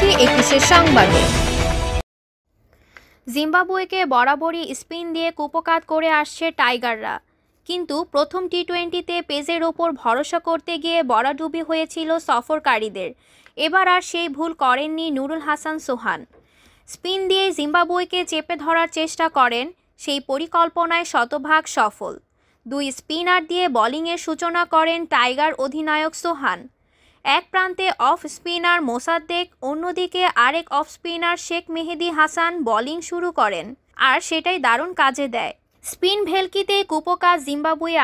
জানাচ্ছি একুশে সংবাদে জিম্বাবুয়েকে বরাবরই স্পিন দিয়ে কুপকাত করে আসছে টাইগাররা কিন্তু প্রথম টি টোয়েন্টিতে পেজের ওপর ভরসা করতে গিয়ে বড়াডুবি হয়েছিল সফরকারীদের এবার আর সেই ভুল করেননি নুরুল হাসান সোহান স্পিন দিয়ে জিম্বাবুয়েকে চেপে ধরার চেষ্টা করেন সেই পরিকল্পনায় শতভাগ সফল দুই স্পিনার দিয়ে বলিংয়ের সূচনা করেন টাইগার অধিনায়ক সোহান এক প্রান্তে অফ স্পিনার মোসাদ্দেক অন্যদিকে আরেক off spinner Sheikh Mehedi Hasan bowling শুরু করেন আর সেটাই দারুণ কাজে দেয় স্পিন ভেলকিতে কুপোকা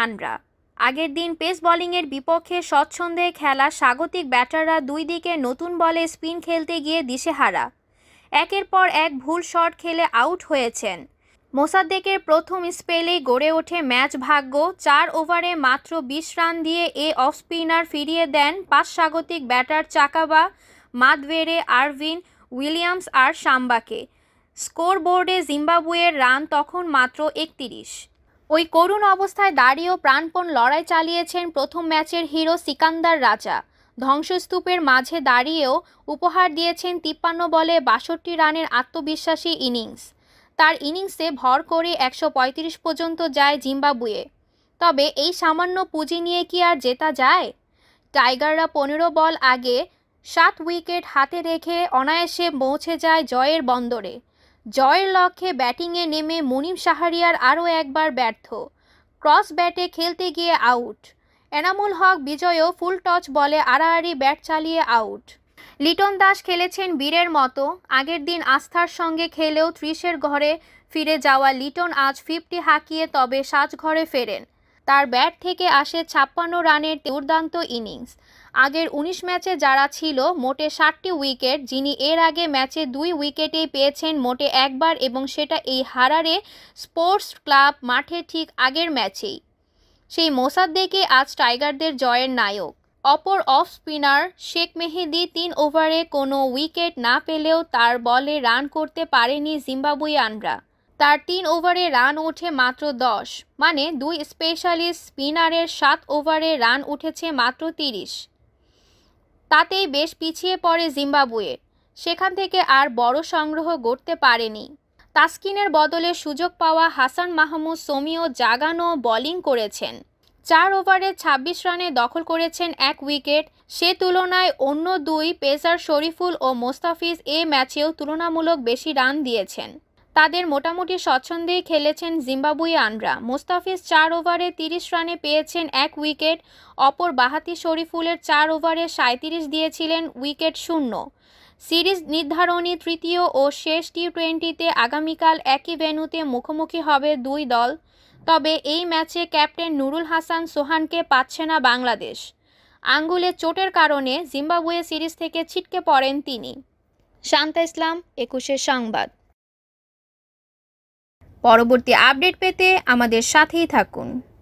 আনরা আগের দিন পেস বোলিংয়ের বিপক্ষে স্বচ্ছন্দে খেলা স্বাগতিক ব্যাটাররা দুই দিকে নতুন বলে স্পিন খেলতে গিয়ে দিশেহারা একের পর এক ভুল শট খেলে আউট হয়েছেন মোসাদ্দেকের প্রথম স্পেলে গড়ে ওঠে ম্যাচ ভাগ্য চার ওভারে মাত্র বিশ রান দিয়ে এ অফ স্পিনার ফিরিয়ে দেন পাঁচ স্বাগতিক batter Chakabva Madhevere Ervine Williams আর সাম্বাকে স্কোর বোর্ডে জিম্বাবুয়ের রান তখন মাত্র একত্রিশ ওই করুণ অবস্থায় দাঁড়িয়েও প্রাণপণ লড়াই চালিয়েছেন প্রথম ম্যাচের হিরো সিকান্দার রাজা ধ্বংসস্তূপের মাঝে দাঁড়িয়েও উপহার দিয়েছেন তিপ্পান্ন বলে বাষট্টি রানের আত্মবিশ্বাসী ইনিংস তার ইনিংসে ভর করে একশো পর্যন্ত যায় জিম্বাবুয়ে তবে এই সামান্য পুঁজি নিয়ে কি আর জেতা যায় টাইগাররা পনেরো বল আগে সাত উইকেট হাতে রেখে অনায়াসে পৌঁছে যায় জয়ের বন্দরে জয়ের লক্ষ্যে ব্যাটিংয়ে নেমে মুনিম সাহারিয়ার আরও একবার ব্যর্থ ক্রস ব্যাটে খেলতে গিয়ে আউট এনামুল হক বিজয়ও ফুল টচ বলে আড়াআড়ি ব্যাট চালিয়ে আউট লিটন দাস খেলেছেন বীরের মতো আগের দিন আস্থার সঙ্গে খেলেও ত্রিশের ঘরে ফিরে যাওয়া লিটন আজ ফিফটি হাঁকিয়ে তবে সাজঘরে ফেরেন তার ব্যাট থেকে আসে ছাপ্পান্ন রানের দুর্দান্ত ইনিংস আগের ১৯ ম্যাচে যারা ছিল মোটে ষাটটি উইকেট যিনি এর আগে ম্যাচে দুই উইকেটেই পেয়েছেন মোটে একবার এবং সেটা এই হারারে স্পোর্টস ক্লাব মাঠে ঠিক আগের ম্যাচেই সেই মোসাদ্দেকে আজ টাইগারদের জয়ের নায়ক অপর অফ স্পিনার শেখ মেহেদি তিন ওভারে কোনো উইকেট না পেলেও তার বলে রান করতে পারেনি আনরা তার তিন ওভারে রান ওঠে মাত্র দশ মানে দুই স্পেশালিস্ট স্পিনারের সাত ওভারে রান উঠেছে মাত্র তিরিশ তাতেই বেশ পিছিয়ে পড়ে জিম্বাবুয়ে সেখান থেকে আর বড় সংগ্রহ গড়তে পারেনি তাসকিনের বদলে সুযোগ পাওয়া হাসান মাহমুদ সোমিও জাগানো বোলিং করেছেন চার ওভারে ২৬ রানে দখল করেছেন এক উইকেট সে তুলনায় অন্য দুই পেসার শরীফুল ও মোস্তাফিজ এ ম্যাচেও তুলনামূলক বেশি রান দিয়েছেন তাদের মোটামুটি স্বচ্ছন্দেই খেলেছেন জিম্বাবুয়ে আনরা মোস্তাফিজ চার ওভারে ৩০ রানে পেয়েছেন এক উইকেট অপর বাহাতি শরীফুলের চার ওভারে সাঁত্রিশ দিয়েছিলেন উইকেট শূন্য সিরিজ নির্ধারণী তৃতীয় ও শেষ টি টোয়েন্টিতে আগামীকাল একই ভেন্যুতে মুখোমুখি হবে দুই দল তবে এই ম্যাচে ক্যাপ্টেন নুরুল হাসান সোহানকে পাচ্ছে না বাংলাদেশ আঙ্গুলে চোটের কারণে জিম্বাবুয়ে সিরিজ থেকে ছিটকে পড়েন তিনি শান্তা ইসলাম একুশে সংবাদ পরবর্তী আপডেট পেতে আমাদের সাথেই থাকুন